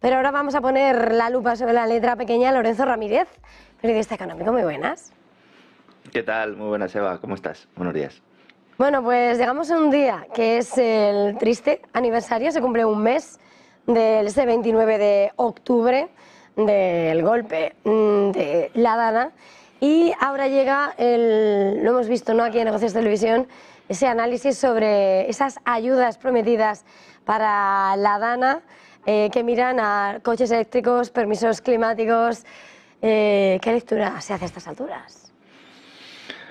Pero ahora vamos a poner la lupa sobre la letra pequeña. Lorenzo Ramírez, periodista económico, muy buenas. ¿Qué tal? Muy buenas, Eva. ¿Cómo estás? Buenos días. Bueno, pues llegamos a un día que es el triste aniversario, se cumple un mes del 29 de octubre del golpe mm, de La Dana y ahora llega el, lo hemos visto ¿no? aquí en Negocios Televisión, ese análisis sobre esas ayudas prometidas para La Dana eh, que miran a coches eléctricos, permisos climáticos. Eh, ¿Qué lectura se hace a estas alturas?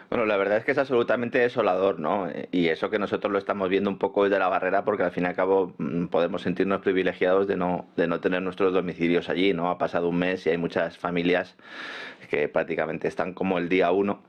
Bueno, la verdad es que es absolutamente desolador, ¿no? Y eso que nosotros lo estamos viendo un poco desde la barrera, porque al fin y al cabo mm, podemos sentirnos privilegiados de no, de no tener nuestros domicilios allí, ¿no? Ha pasado un mes y hay muchas familias que prácticamente están como el día uno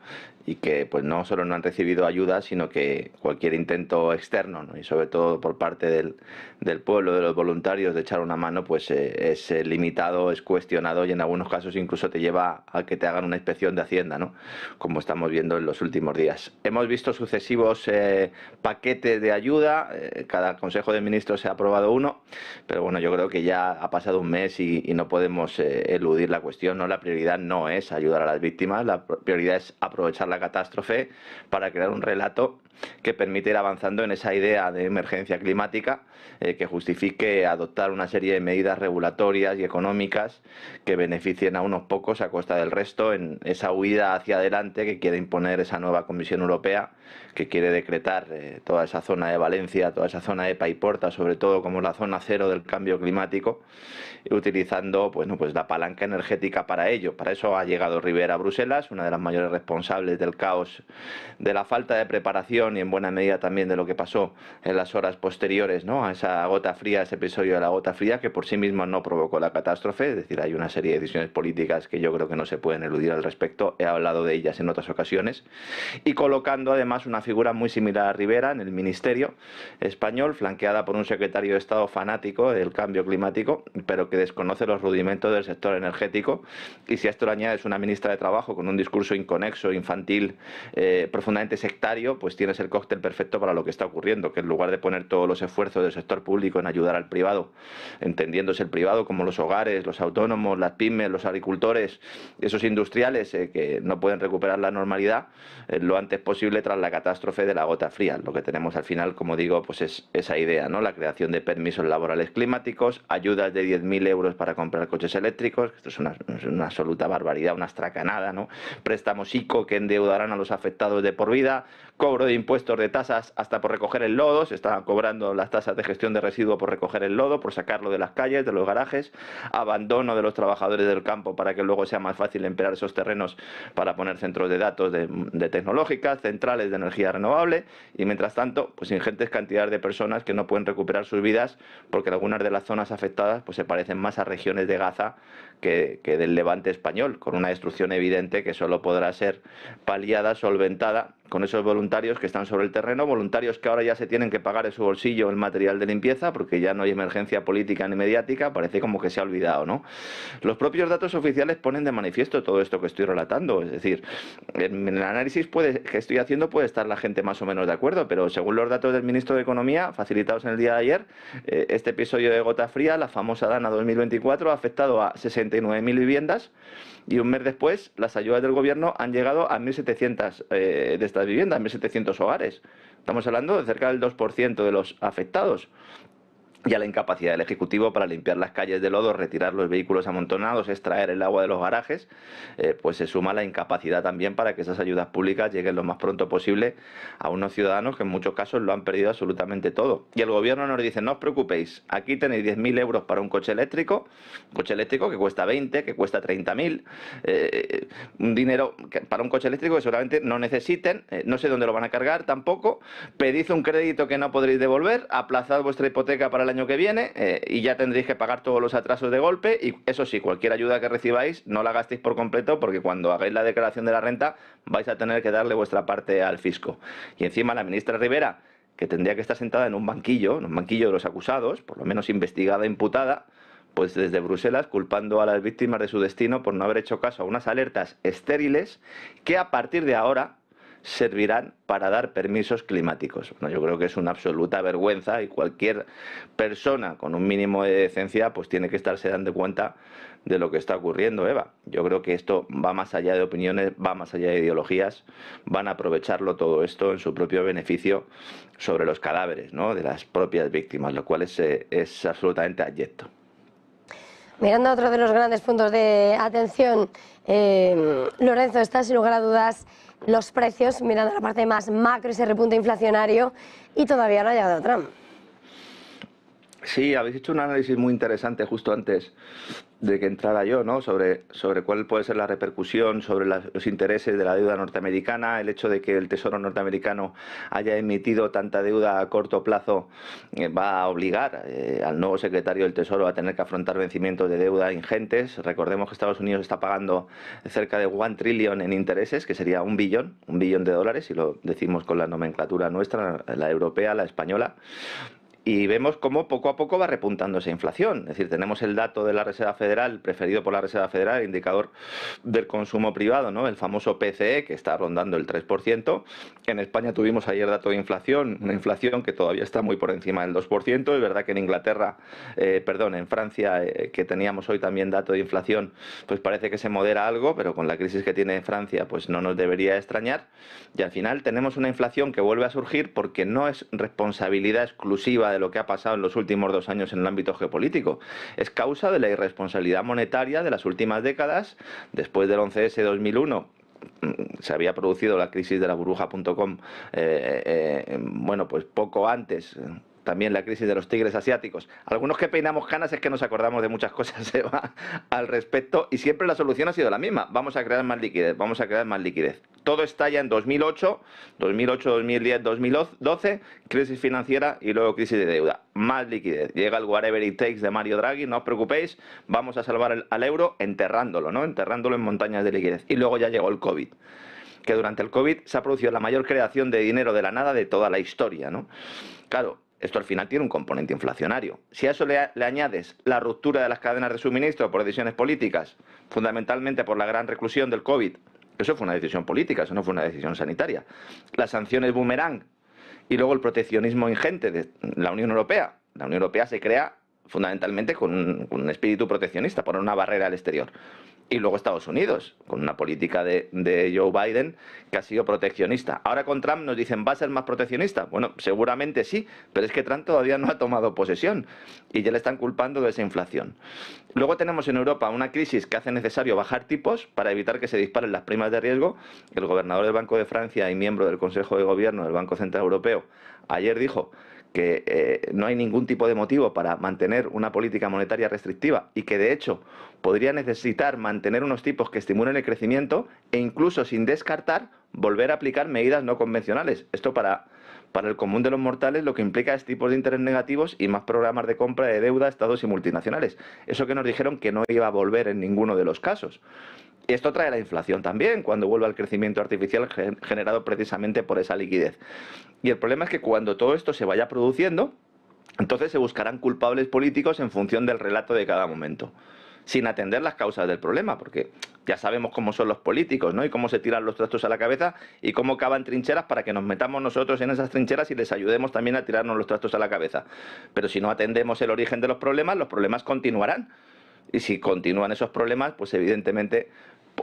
y que pues no solo no han recibido ayuda, sino que cualquier intento externo, ¿no? y sobre todo por parte del, del, pueblo, de los voluntarios, de echar una mano, pues eh, es eh, limitado, es cuestionado y en algunos casos incluso te lleva a que te hagan una inspección de Hacienda, ¿no? como estamos viendo en los últimos días. Hemos visto sucesivos eh, paquetes de ayuda, eh, cada Consejo de Ministros se ha aprobado uno, pero bueno, yo creo que ya ha pasado un mes y, no podemos eh, eludir la cuestión, ¿no? La prioridad no es ayudar a las víctimas, la prioridad es aprovechar la catástrofe para crear un relato que permite ir avanzando en esa idea de emergencia climática eh, que justifique adoptar una serie de medidas regulatorias y económicas que beneficien a unos pocos a costa del resto en esa huida hacia adelante que quiere imponer esa nueva Comisión Europea que quiere decretar eh, toda esa zona de Valencia, toda esa zona de Paiporta, sobre todo como la zona cero del cambio climático, utilizando pues la palanca energética para ello. Para eso ha llegado Rivera a Bruselas, una de las mayores responsables del caos, de la falta de preparación y en buena medida también de lo que pasó en las horas posteriores ¿no? a esa gota fría, ese episodio de la gota fría, que por sí mismo no provocó la catástrofe, es decir, hay una serie de decisiones políticas que yo creo que no se pueden eludir al respecto, he hablado de ellas en otras ocasiones, y colocando además una figura muy similar a Rivera en el Ministerio español, flanqueada por un secretario de Estado fanático del cambio climático, pero que desconoce los rudimentos del sector energético. Y si a esto le añades una ministra de Trabajo con un discurso inconexo, infantil, eh, profundamente sectario, pues tienes el cóctel perfecto para lo que está ocurriendo, que en lugar de poner todos los esfuerzos del sector público en ayudar al privado, entendiéndose el privado como los hogares, los autónomos, las pymes, los agricultores, esos industriales eh, que no pueden recuperar la normalidad eh, lo antes posible tras la catástrofe de la gota fría. Lo que tenemos al final, como digo, pues es esa idea, ¿no? La creación de permisos laborales climáticos, ayudas de 10.000 euros para comprar coches eléctricos, esto es una, absoluta barbaridad, una estracanada, ¿no? Préstamos ICO que endeudarán a los afectados de por vida, cobro de impuestos de tasas hasta por recoger el lodo, se están cobrando las tasas de gestión de residuos por recoger el lodo, por sacarlo de las calles, de los garajes, abandono de los trabajadores del campo para que luego sea más fácil emplear esos terrenos para poner centros de datos de, de tecnológicas, centrales de energía renovable y mientras tanto, pues ingentes cantidades de personas que no pueden recuperar sus vidas porque algunas de las zonas afectadas pues se parecen más a regiones de Gaza que, del levante español, con una destrucción evidente que solo podrá ser paliada, solventada con esos voluntarios que están sobre el terreno, voluntarios que ahora ya se tienen que pagar en su bolsillo el material de limpieza porque ya no hay emergencia política ni mediática, parece como que se ha olvidado, ¿no? Los propios datos oficiales ponen de manifiesto todo esto que estoy relatando, es decir, en el análisis que estoy haciendo puede estar la gente más o menos de acuerdo, pero según los datos del ministro de Economía, facilitados en el día de ayer, eh, este episodio de gota fría, la famosa DANA 2024, ha afectado a 60 mil viviendas y un mes después las ayudas del gobierno han llegado a 1.700 eh, de estas viviendas, 1.700 hogares. Estamos hablando de cerca del 2% de los afectados y a la incapacidad del Ejecutivo para limpiar las calles de lodo, retirar los vehículos amontonados, extraer el agua de los garajes, eh, pues se suma la incapacidad también para que esas ayudas públicas lleguen lo más pronto posible a unos ciudadanos que en muchos casos lo han perdido absolutamente todo. Y el gobierno nos dice, no os preocupéis, aquí tenéis 10.000 euros para un coche eléctrico, coche eléctrico que cuesta 20, que cuesta 30.000, eh, un dinero para un coche eléctrico que seguramente no necesiten, eh, no sé dónde lo van a cargar tampoco, pedid un crédito que no podréis devolver, aplazad vuestra hipoteca para el año que viene eh, y ya tendréis que pagar todos los atrasos de golpe y eso sí, cualquier ayuda que recibáis no la gastéis por completo porque cuando hagáis la declaración de la renta vais a tener que darle vuestra parte al fisco. Y encima la ministra Rivera, que tendría que estar sentada en un banquillo, en un banquillo de los acusados, por lo menos investigada, imputada, pues desde Bruselas culpando a las víctimas de su destino por no haber hecho caso a unas alertas estériles que a partir de ahora servirán para dar permisos climáticos. yo creo que es una absoluta vergüenza y cualquier persona con un mínimo de decencia pues tiene que estarse dando cuenta de lo que está ocurriendo, Eva. Yo creo que esto va más allá de opiniones, va más allá de ideologías, van a aprovecharlo todo esto en su propio beneficio sobre los cadáveres ¿no? de las propias víctimas, lo cual es, eh, es absolutamente abyecto. Mirando otro de los grandes puntos de atención, eh, Lorenzo, está sin lugar a dudas los precios, mirando la parte más macro, ese repunte inflacionario, y todavía no ha llegado Trump. Sí, habéis hecho un análisis muy interesante justo antes de que entrara yo, ¿no? Sobre, sobre cuál puede ser la repercusión sobre los intereses de la deuda norteamericana, el hecho de que el Tesoro norteamericano haya emitido tanta deuda a corto plazo eh, va a obligar eh, al nuevo secretario del Tesoro a tener que afrontar vencimientos de deuda ingentes. Recordemos que Estados Unidos está pagando cerca de one trillion en intereses, que sería un billón, un billón de dólares, si lo decimos con la nomenclatura nuestra, la europea, la española y vemos cómo poco a poco va repuntando esa inflación. Es decir, tenemos el dato de la Reserva Federal, preferido por la Reserva Federal, indicador del consumo privado, ¿no? el famoso PCE, que está rondando el 3%. En España tuvimos ayer dato de inflación, una inflación que todavía está muy por encima del 2%. Es verdad que en Inglaterra, eh, perdón, en Francia, eh, que teníamos hoy también dato de inflación, pues parece que se modera algo, pero con la crisis que tiene Francia, pues no nos debería extrañar. Y al final tenemos una inflación que vuelve a surgir porque no es responsabilidad exclusiva de de lo que ha pasado en los últimos dos años en el ámbito geopolítico. Es causa de la irresponsabilidad monetaria de las últimas décadas, después del 11S 2001 mm, se había producido la crisis de la burbuja.com, eh, eh, eh, bueno, pues poco antes, también la crisis de los tigres asiáticos. Algunos que peinamos canas es que nos acordamos de muchas cosas va al respecto y siempre la solución ha sido la misma. Vamos a crear más liquidez, vamos a crear más liquidez. Todo estalla en 2008, 2008, 2010, 2012, crisis financiera y luego crisis de deuda. Más liquidez. Llega el whatever it takes de Mario Draghi, no os preocupéis, vamos a salvar al euro enterrándolo, ¿no? Enterrándolo en montañas de liquidez. Y luego ya llegó el COVID que durante el COVID se ha producido la mayor creación de dinero de la nada de toda la historia, ¿no? Claro, esto al final tiene un componente inflacionario. Si a eso le, añades la ruptura de las cadenas de suministro por decisiones políticas, fundamentalmente por la gran reclusión del COVID, eso fue una decisión política, eso no fue una decisión sanitaria. Las sanciones boomerang y luego el proteccionismo ingente de la Unión Europea. La Unión Europea se crea fundamentalmente con un, espíritu proteccionista, poner una barrera al exterior y luego Estados Unidos, con una política de, Joe Biden que ha sido proteccionista. Ahora con Trump nos dicen, ¿va a ser más proteccionista? Bueno, seguramente sí, pero es que Trump todavía no ha tomado posesión y ya le están culpando de esa inflación. Luego tenemos en Europa una crisis que hace necesario bajar tipos para evitar que se disparen las primas de riesgo. El gobernador del Banco de Francia y miembro del Consejo de Gobierno del Banco Central Europeo ayer dijo que eh, no hay ningún tipo de motivo para mantener una política monetaria restrictiva y que de hecho podría necesitar mantener unos tipos que estimulen el crecimiento e incluso sin descartar volver a aplicar medidas no convencionales. Esto para, para el común de los mortales lo que implica es tipos de interés negativos y más programas de compra de deuda, estados y multinacionales. Eso que nos dijeron que no iba a volver en ninguno de los casos. Y esto trae la inflación también, cuando vuelva al crecimiento artificial generado precisamente por esa liquidez. Y el problema es que cuando todo esto se vaya produciendo, entonces se buscarán culpables políticos en función del relato de cada momento sin atender las causas del problema, porque ya sabemos cómo son los políticos, ¿no? Y cómo se tiran los trastos a la cabeza y cómo cavan trincheras para que nos metamos nosotros en esas trincheras y les ayudemos también a tirarnos los trastos a la cabeza. Pero si no atendemos el origen de los problemas, los problemas continuarán. Y si continúan esos problemas, pues evidentemente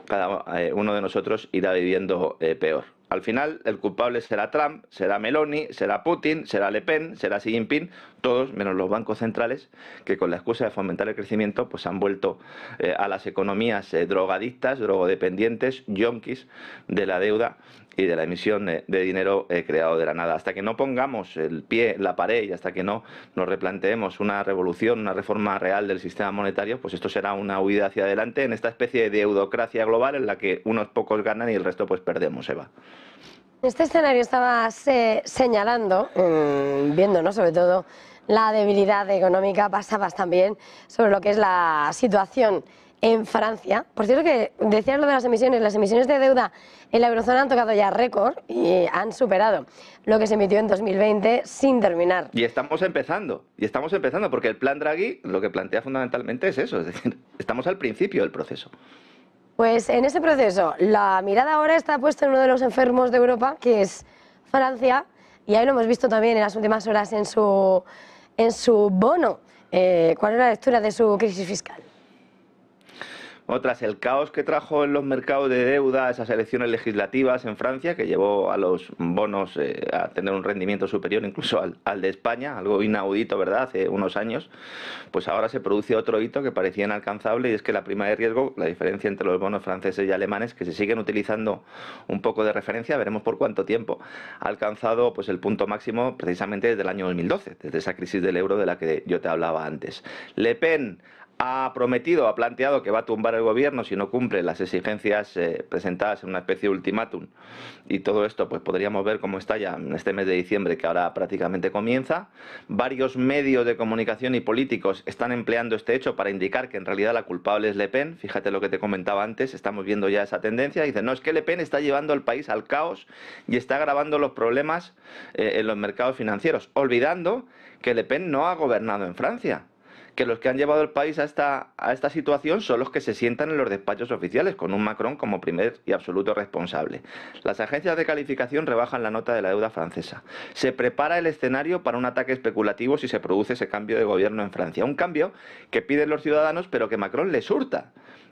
cada eh, uno de nosotros irá viviendo eh, peor. Al final, el culpable será Trump, será Meloni, será Putin, será Le Pen, será Xi Jinping, todos menos los bancos centrales que con la excusa de fomentar el crecimiento pues han vuelto eh, a las economías drogadictas, drogodependientes, yonkis de la deuda y de la emisión de, dinero eh, creado de la nada. Hasta que no pongamos el pie, en la pared y hasta que no nos replanteemos una revolución, una reforma real del sistema monetario, pues esto será una huida hacia adelante en esta especie de eudocracia global en la que unos pocos ganan y el resto pues perdemos, Eva. Este escenario estabas señalando, mm, viendo sobre todo la debilidad económica, pasabas también sobre lo que es la situación en Francia. Por cierto que decías lo de las emisiones, las emisiones de deuda en la eurozona han tocado ya récord y han superado lo que se emitió en 2020 sin terminar. Y estamos empezando, y estamos empezando, porque el plan Draghi lo que plantea fundamentalmente es eso, es decir, estamos al principio del proceso. Pues en ese proceso, la mirada ahora está puesta en uno de los enfermos de Europa, que es Francia, y ahí lo hemos visto también en las últimas horas en su, en su bono. Eh, ¿Cuál es la lectura de su crisis fiscal? otras, el caos que trajo en los mercados de deuda esas elecciones legislativas en Francia, que llevó a los bonos eh, a tener un rendimiento superior incluso al, de España, algo inaudito, ¿verdad?, hace unos años, pues ahora se produce otro hito que parecía inalcanzable y es que la prima de riesgo, la diferencia entre los bonos franceses y alemanes, que se siguen utilizando un poco de referencia, veremos por cuánto tiempo, ha alcanzado pues, el punto máximo precisamente desde el año 2012, desde esa crisis del euro de la que yo te hablaba antes. Le Pen ha prometido, ha planteado que va a tumbar el gobierno si no cumple las exigencias eh, presentadas en una especie de ultimátum. Y todo esto, pues podríamos ver cómo está ya en este mes de diciembre, que ahora prácticamente comienza. Varios medios de comunicación y políticos están empleando este hecho para indicar que en realidad la culpable es Le Pen. Fíjate lo que te comentaba antes, estamos viendo ya esa tendencia. Dicen, no, es que Le Pen está llevando al país al caos y está agravando los problemas eh, en los mercados financieros, olvidando que Le Pen no ha gobernado en Francia que los que han llevado el país a esta, a esta situación son los que se sientan en los despachos oficiales, con un Macron como primer y absoluto responsable. Las agencias de calificación rebajan la nota de la deuda francesa. Se prepara el escenario para un ataque especulativo si se produce ese cambio de gobierno en Francia. Un cambio que piden los ciudadanos, pero que Macron les hurta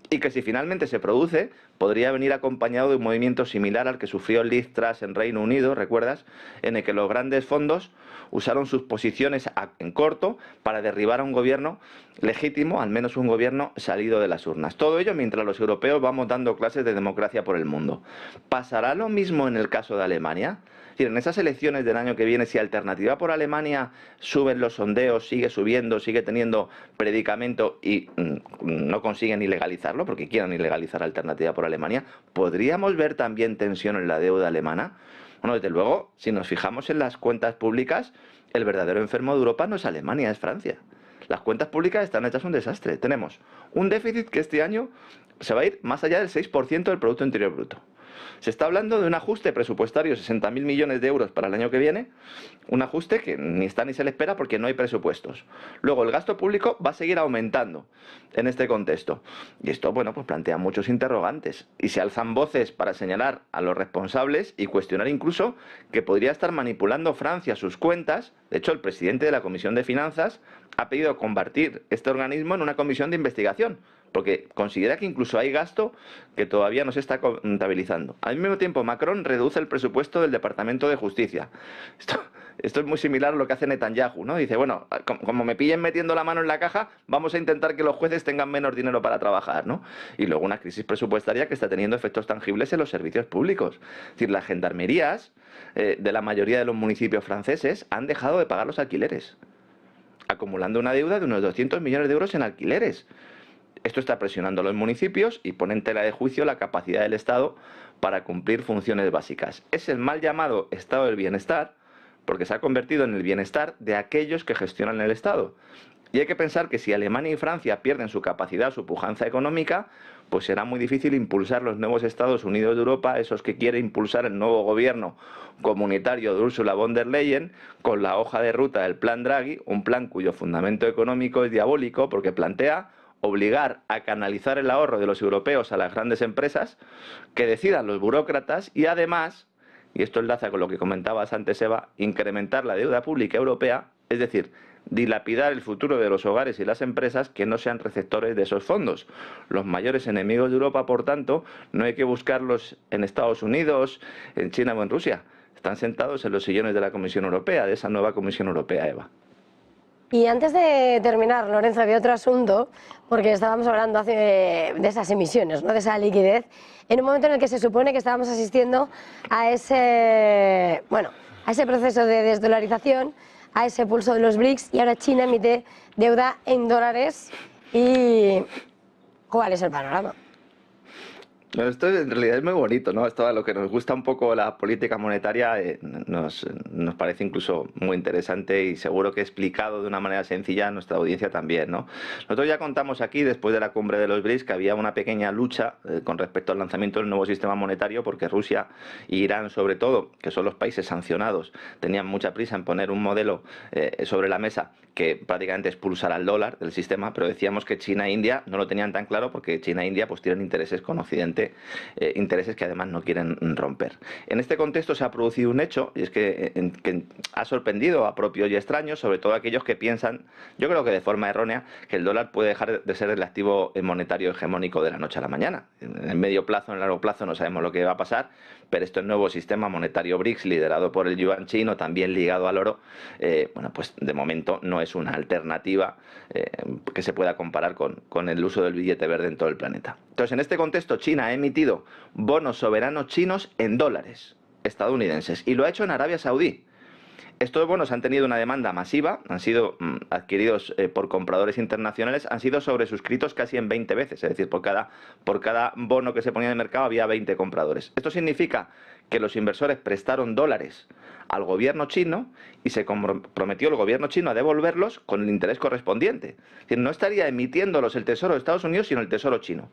y que si finalmente se produce, podría venir acompañado de un movimiento similar al que sufrió Liz Truss en Reino Unido, ¿recuerdas? En el que los grandes fondos usaron sus posiciones en corto para derribar a un gobierno legítimo, al menos un gobierno salido de las urnas. Todo ello mientras los europeos vamos dando clases de democracia por el mundo. ¿Pasará lo mismo en el caso de Alemania? en esas elecciones del año que viene, si Alternativa por Alemania suben los sondeos, sigue subiendo, sigue teniendo predicamento y mm, no consiguen ilegalizarlo porque quieran ilegalizar Alternativa por Alemania, ¿podríamos ver también tensión en la deuda alemana? Bueno, desde luego, si nos fijamos en las cuentas públicas, el verdadero enfermo de Europa no es Alemania, es Francia. Las cuentas públicas están hechas un desastre. Tenemos un déficit que este año se va a ir más allá del 6% del Producto Interior Bruto. Se está hablando de un ajuste presupuestario, 60.000 millones de euros para el año que viene, un ajuste que ni está ni se le espera porque no hay presupuestos. Luego, el gasto público va a seguir aumentando en este contexto. Y esto, bueno, pues plantea muchos interrogantes y se alzan voces para señalar a los responsables y cuestionar incluso que podría estar manipulando Francia sus cuentas. De hecho, el presidente de la Comisión de Finanzas ha pedido convertir este organismo en una comisión de investigación porque considera que incluso hay gasto que todavía no se está contabilizando. Al mismo tiempo, Macron reduce el presupuesto del Departamento de Justicia. Esto, es muy similar a lo que hace Netanyahu, ¿no? Dice, bueno, como, me pillen metiendo la mano en la caja, vamos a intentar que los jueces tengan menos dinero para trabajar, ¿no? Y luego una crisis presupuestaria que está teniendo efectos tangibles en los servicios públicos. Es decir, las gendarmerías eh, de la mayoría de los municipios franceses han dejado de pagar los alquileres acumulando una deuda de unos 200 millones de euros en alquileres esto está presionando a los municipios y pone en tela de juicio la capacidad del Estado para cumplir funciones básicas. Es el mal llamado Estado del Bienestar porque se ha convertido en el bienestar de aquellos que gestionan el Estado. Y hay que pensar que si Alemania y Francia pierden su capacidad, su pujanza económica, pues será muy difícil impulsar los nuevos Estados Unidos de Europa, esos que quiere impulsar el nuevo gobierno comunitario de Ursula von der Leyen, con la hoja de ruta del Plan Draghi, un plan cuyo fundamento económico es diabólico porque plantea obligar a canalizar el ahorro de los europeos a las grandes empresas, que decidan los burócratas y además, y esto enlaza con lo que comentabas antes, Eva, incrementar la deuda pública europea, es decir, dilapidar el futuro de los hogares y las empresas que no sean receptores de esos fondos. Los mayores enemigos de Europa, por tanto, no hay que buscarlos en Estados Unidos, en China o en Rusia. Están sentados en los sillones de la Comisión Europea, de esa nueva Comisión Europea, Eva. Y antes de terminar, Lorenzo, había otro asunto, porque estábamos hablando hace de esas emisiones, ¿no? de esa liquidez, en un momento en el que se supone que estábamos asistiendo a ese, bueno, a ese proceso de desdolarización, a ese pulso de los BRICS, y ahora China emite deuda en dólares. ¿Y cuál es el panorama? esto en realidad es muy bonito, ¿no? Esto a lo que nos gusta un poco la política monetaria eh, nos, parece incluso muy interesante y seguro que explicado de una manera sencilla a nuestra audiencia también, ¿no? Nosotros ya contamos aquí, después de la cumbre de los BRICS, que había una pequeña lucha eh, con respecto al lanzamiento del nuevo sistema monetario porque Rusia e Irán, sobre todo, que son los países sancionados, tenían mucha prisa en poner un modelo eh, sobre la mesa que prácticamente expulsara al dólar del sistema, pero decíamos que China e India no lo tenían tan claro porque China e India pues tienen intereses con Occidente eh, intereses que además no quieren romper. En este contexto se ha producido un hecho, y es que, eh, ha sorprendido a propios y extraños, sobre todo aquellos que piensan, yo creo que de forma errónea, que el dólar puede dejar de ser el activo eh, monetario hegemónico de la noche a la mañana. En medio plazo, en largo plazo, no sabemos lo que va a pasar, pero este nuevo sistema monetario BRICS, liderado por el yuan chino, también ligado al oro, bueno, pues de momento no es una alternativa que se pueda comparar con el uso del billete verde en todo el planeta. Entonces, en este contexto, China ha emitido bonos soberanos chinos en dólares estadounidenses y lo ha hecho en Arabia Saudí. Estos bonos han tenido una demanda masiva, han sido mm, adquiridos eh, por compradores internacionales, han sido sobresuscritos casi en 20 veces, es decir, por cada, por cada bono que se ponía en el mercado había 20 compradores. Esto significa que los inversores prestaron dólares al gobierno chino y se comprometió el gobierno chino a devolverlos con el interés correspondiente. Es no estaría emitiéndolos el Tesoro de Estados Unidos, sino el Tesoro chino.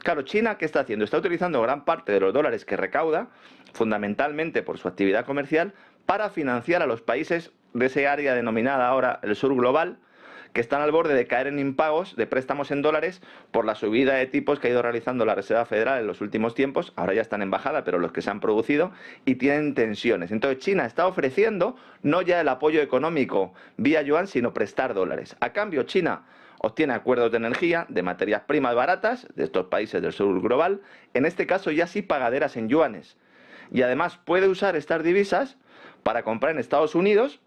Claro, China, ¿qué está haciendo? Está utilizando gran parte de los dólares que recauda, fundamentalmente por su actividad comercial, para financiar a los países de ese área denominada ahora el sur global, que están al borde de caer en impagos de préstamos en dólares por la subida de tipos que ha ido realizando la Reserva Federal en los últimos tiempos, ahora ya están en bajada, pero los que se han producido, y tienen tensiones. Entonces China está ofreciendo no ya el apoyo económico vía yuan, sino prestar dólares. A cambio, China obtiene acuerdos de energía, de materias primas baratas de estos países del sur global, en este caso ya sí pagaderas en yuanes. Y además puede usar estas divisas para comprar en Estados Unidos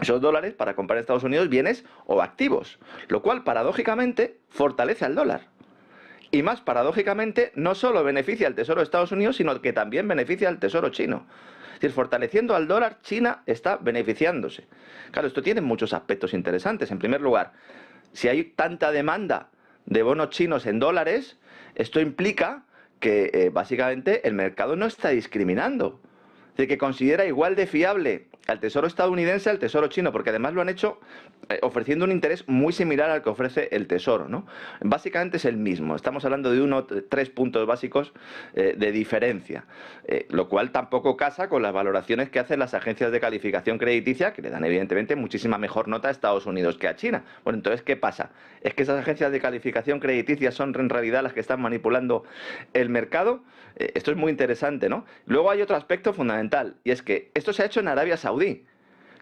esos dólares para comprar en Estados Unidos bienes o activos, lo cual paradójicamente fortalece al dólar. Y más paradójicamente, no solo beneficia al Tesoro de Estados Unidos, sino que también beneficia al Tesoro chino. Es decir, fortaleciendo al dólar, China está beneficiándose. Claro, esto tiene muchos aspectos interesantes. En primer lugar, si hay tanta demanda de bonos chinos en dólares, esto implica que eh, básicamente el mercado no está discriminando de que considera igual de fiable al Tesoro estadounidense al Tesoro chino, porque además lo han hecho eh, ofreciendo un interés muy similar al que ofrece el Tesoro. ¿no? Básicamente es el mismo, estamos hablando de uno, tres puntos básicos eh, de diferencia, eh, lo cual tampoco casa con las valoraciones que hacen las agencias de calificación crediticia, que le dan evidentemente muchísima mejor nota a Estados Unidos que a China. Bueno, entonces, ¿qué pasa? ¿Es que esas agencias de calificación crediticia son en realidad las que están manipulando el mercado? Eh, esto es muy interesante, ¿no? Luego hay otro aspecto fundamental, y es que esto se ha hecho en Arabia Saudí.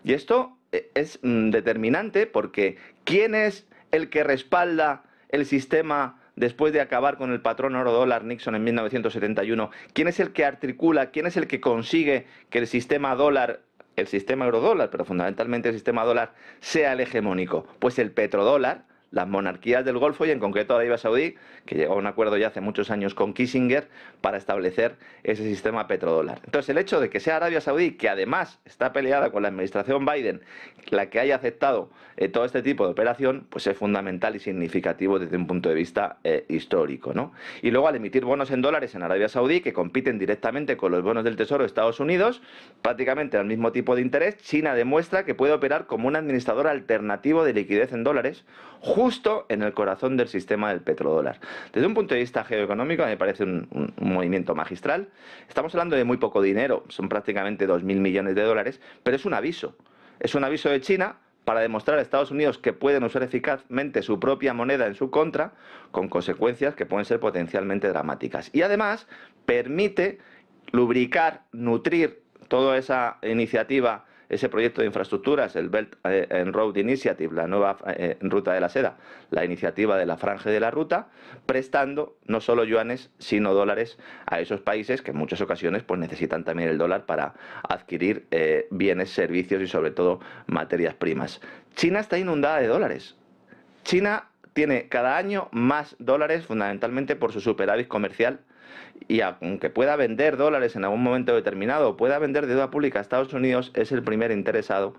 Y esto eh, es mm, determinante porque ¿quién es el que respalda el sistema después de acabar con el patrón oro-dólar Nixon en 1971? ¿Quién es el que articula, quién es el que consigue que el sistema dólar, el sistema euro-dólar, pero fundamentalmente el sistema dólar, sea el hegemónico? Pues el petrodólar, las monarquías del Golfo y en concreto Arabia Saudí, que llegó a un acuerdo ya hace muchos años con Kissinger para establecer ese sistema petrodólar. Entonces, el hecho de que sea Arabia Saudí, que además está peleada con la administración Biden, la que haya aceptado eh, todo este tipo de operación, pues es fundamental y significativo desde un punto de vista eh, histórico. ¿no? Y luego, al emitir bonos en dólares en Arabia Saudí, que compiten directamente con los bonos del Tesoro de Estados Unidos, prácticamente al mismo tipo de interés, China demuestra que puede operar como un administrador alternativo de liquidez en dólares, justo en el corazón del sistema del petrodólar. Desde un punto de vista geoeconómico me parece un, movimiento magistral. Estamos hablando de muy poco dinero, son prácticamente 2.000 millones de dólares, pero es un aviso. Es un aviso de China para demostrar a Estados Unidos que pueden usar eficazmente su propia moneda en su contra, con consecuencias que pueden ser potencialmente dramáticas. Y además permite lubricar, nutrir toda esa iniciativa ese proyecto de infraestructuras, el Belt and eh, Road Initiative, la nueva eh, ruta de la seda, la iniciativa de la franja de la ruta, prestando no solo yuanes, sino dólares a esos países que en muchas ocasiones pues, necesitan también el dólar para adquirir eh, bienes, servicios y sobre todo materias primas. China está inundada de dólares. China tiene cada año más dólares fundamentalmente por su superávit comercial y aunque pueda vender dólares en algún momento determinado o pueda vender deuda pública a Estados Unidos, es el primer interesado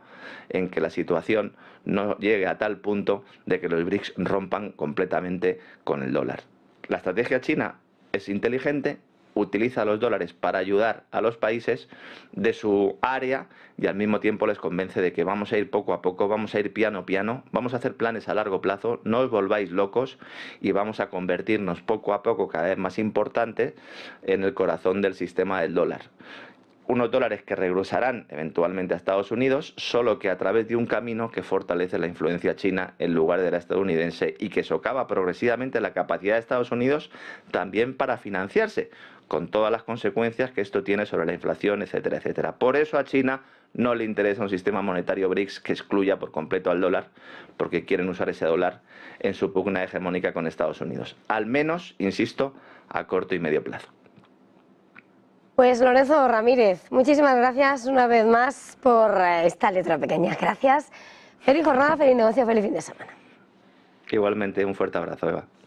en que la situación no llegue a tal punto de que los BRICS rompan completamente con el dólar. La estrategia china es inteligente, utiliza los dólares para ayudar a los países de su área y al mismo tiempo les convence de que vamos a ir poco a poco, vamos a ir piano piano, vamos a hacer planes a largo plazo, no os volváis locos y vamos a convertirnos poco a poco cada vez más importante en el corazón del sistema del dólar unos dólares que regresarán eventualmente a Estados Unidos, solo que a través de un camino que fortalece la influencia china en lugar de la estadounidense y que socava progresivamente la capacidad de Estados Unidos también para financiarse, con todas las consecuencias que esto tiene sobre la inflación, etcétera, etcétera. Por eso a China no le interesa un sistema monetario BRICS que excluya por completo al dólar, porque quieren usar ese dólar en su pugna hegemónica con Estados Unidos, al menos, insisto, a corto y medio plazo. Pues Lorenzo Ramírez, muchísimas gracias una vez más por eh, esta letra pequeña. Gracias. Feliz jornada, feliz negocio, feliz fin de semana. Igualmente, un fuerte abrazo, Eva.